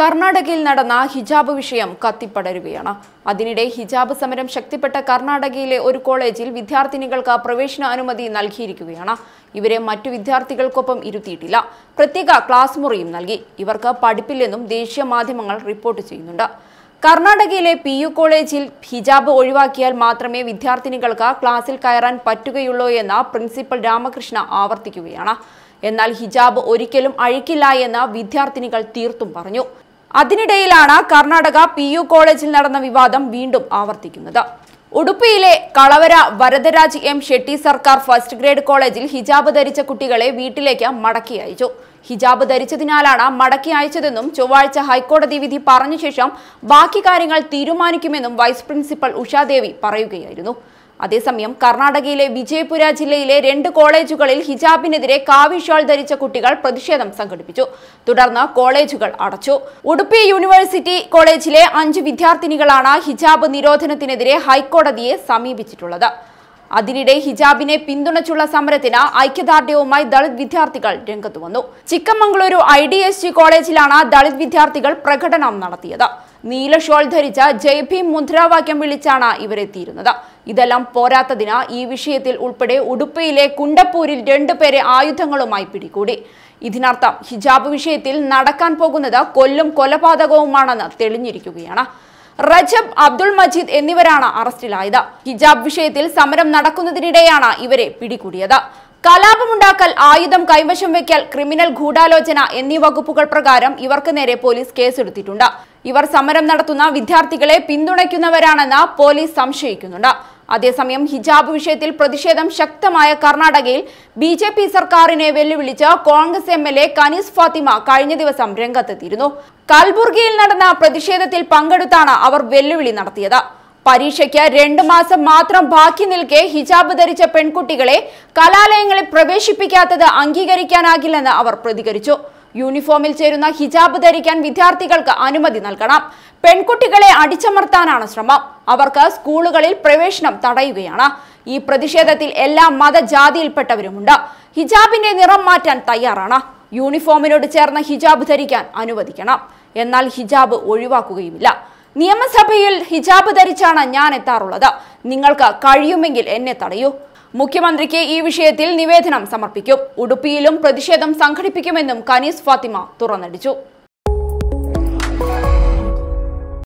കർണാടകയിൽ നടന്ന ഹിജാബ് വിഷയം കത്തിപ്പടരുകയാണ് അതിനിടെ ഹിജാബ് സമരം ശക്തിപ്പെട്ട കർണാടകയിലെ ഒരു കോളേജിൽ വിദ്യാർത്ഥിനികൾക്ക് പ്രവേശന അനുമതി നൽകിയിരിക്കുകയാണ് ഇവരെ മറ്റു വിദ്യാർത്ഥികൾക്കൊപ്പം ഇരുത്തിയിട്ടില്ല പ്രത്യേക ക്ലാസ് മുറിയും നൽകി ഇവർക്ക് പഠിപ്പില്ലെന്നും ദേശീയ മാധ്യമങ്ങൾ റിപ്പോർട്ട് ചെയ്യുന്നുണ്ട് കർണാടകയിലെ പി യു കോളേജിൽ ഹിജാബ് ഒഴിവാക്കിയാൽ മാത്രമേ വിദ്യാർത്ഥിനികൾക്ക് ക്ലാസ്സിൽ കയറാൻ പറ്റുകയുള്ളൂ എന്ന് പ്രിൻസിപ്പൽ രാമകൃഷ്ണ ആവർത്തിക്കുകയാണ് എന്നാൽ ഹിജാബ് ഒരിക്കലും അഴിക്കില്ല എന്ന് വിദ്യാർത്ഥിനികൾ തീർത്തും പറഞ്ഞു അതിനിടയിലാണ് കർണാടക പി യു കോളേജിൽ നടന്ന വിവാദം വീണ്ടും ആവർത്തിക്കുന്നത് ഉടുപ്പിയിലെ കളവര വരദരാജ് എം ഷെട്ടി സർക്കാർ ഫസ്റ്റ് ഗ്രേഡ് കോളേജിൽ ഹിജാബ് ധരിച്ച കുട്ടികളെ വീട്ടിലേക്ക് മടക്കി അയച്ചു ഹിജാബ് ധരിച്ചതിനാലാണ് മടക്കി അയച്ചതെന്നും ചൊവ്വാഴ്ച ഹൈക്കോടതി വിധി പറഞ്ഞ ശേഷം ബാക്കി കാര്യങ്ങൾ തീരുമാനിക്കുമെന്നും വൈസ് പ്രിൻസിപ്പൽ ഉഷാദേവി പറയുകയായിരുന്നു അതേസമയം കർണാടകയിലെ വിജയപുര ജില്ലയിലെ രണ്ട് കോളേജുകളിൽ ഹിജാബിനെതിരെ കാവിഷാൾ ധരിച്ച കുട്ടികൾ പ്രതിഷേധം സംഘടിപ്പിച്ചു തുടർന്ന് കോളേജുകൾ അടച്ചു ഉടുപ്പി യൂണിവേഴ്സിറ്റി കോളേജിലെ അഞ്ച് വിദ്യാർത്ഥിനികളാണ് ഹിജാബ് നിരോധനത്തിനെതിരെ ഹൈക്കോടതിയെ സമീപിച്ചിട്ടുള്ളത് അതിനിടെ ഹിജാബിനെ പിന്തുണച്ചുള്ള സമരത്തിന് ഐക്യദാർഢ്യവുമായി ദളിത് വിദ്യാർത്ഥികൾ രംഗത്തു വന്നു Chikkamagaluru I D S G കോളേജിലാണ് ദളിത് വിദ്യാർത്ഥികൾ പ്രകടനം നടത്തിയത് നീല ഷോൾ ധരിച്ച ജയഭീം മുദ്രാവാക്യം വിളിച്ചാണ് ഇവരെത്തിയിരുന്നത് ഇതെല്ലാം പോരാത്തതിനാൽ ഈ വിഷയത്തിൽ ഉൾപ്പെടെ ഉടുപ്പയിലെ കുണ്ടപ്പൂരിൽ രണ്ടുപേരെ ആയുധങ്ങളുമായി പിടികൂടി ഇതിനർത്ഥം ഹിജാബ് വിഷയത്തിൽ നടക്കാൻ പോകുന്നത് കൊല്ലും കൊലപാതകവുമാണെന്ന് തെളിഞ്ഞിരിക്കുകയാണ് റജബ് അബ്ദുൾ മജീദ് എന്നിവരാണ് അറസ്റ്റിലായത് ഹിജാബ് വിഷയത്തിൽ സമരം നടക്കുന്നതിനിടെയാണ് ഇവരെ പിടികൂടിയത് കലാപമുണ്ടാക്കൽ ആയുധം കൈവശം വയ്ക്കൽ ക്രിമിനൽ ഗൂഢാലോചന എന്നീ വകുപ്പുകൾ പ്രകാരം ഇവർക്ക് നേരെ പോലീസ് കേസെടുത്തിട്ടുണ്ട് ഇവർ സമരം നടത്തുന്ന വിദ്യാർത്ഥികളെ പിന്തുണയ്ക്കുന്നവരാണെന്ന് പോലീസ് സംശയിക്കുന്നുണ്ട് അതേസമയം ഹിജാബ് വിഷയത്തിൽ പ്രതിഷേധം ശക്തമായ കർണാടകയിൽ ബി ജെ പി സർക്കാരിനെ വെല്ലുവിളിച്ച് Congress M L A Kaneez Fatima കഴിഞ്ഞ ദിവസം രംഗത്തെത്തിയിരുന്നു കൽബുർഗിയിൽ നടന്ന പ്രതിഷേധത്തിൽ പങ്കെടുത്താണ് അവർ വെല്ലുവിളി നടത്തിയത് പരീക്ഷയ്ക്ക് രണ്ടു മാസം മാത്രം ബാക്കി നിൽക്കെ ഹിജാബ് ധരിച്ച പെൺകുട്ടികളെ കലാലയങ്ങളിൽ പ്രവേശിപ്പിക്കാത്തത് അംഗീകരിക്കാനാകില്ലെന്ന് അവർ പ്രതികരിച്ചു യൂണിഫോമിൽ ചേരുന്ന ഹിജാബ് ധരിക്കാൻ വിദ്യാർത്ഥികൾക്ക് അനുമതി നൽകണം പെൺകുട്ടികളെ അടിച്ചമർത്താനാണ് ശ്രമം അവർക്ക് സ്കൂളുകളിൽ പ്രവേശനം തടയുകയാണ് ഈ പ്രതിഷേധത്തിൽ എല്ലാ മതജാതിയിൽപ്പെട്ടവരുമുണ്ട് ഹിജാബിന്റെ നിറം മാറ്റാൻ തയ്യാറാണ് യൂണിഫോമിനോട് ചേർന്ന ഹിജാബ് ധരിക്കാൻ അനുവദിക്കണം എന്നാൽ ഹിജാബ് ഒഴിവാക്കുകയുമില്ല നിയമസഭയിൽ ഹിജാബ് ധരിച്ചാണ് ഞാൻ എത്താറുള്ളത് നിങ്ങൾക്ക് കഴിയുമെങ്കിൽ എന്നെ തടയൂ മുഖ്യമന്ത്രിക്ക് ഈ വിഷയത്തിൽ നിവേദനം സമർപ്പിക്കും ഉടുപ്പിയിലും പ്രതിഷേധം സംഘടിപ്പിക്കുമെന്നും കനീസ് ഫാത്തിമ തുറന്നടിച്ചു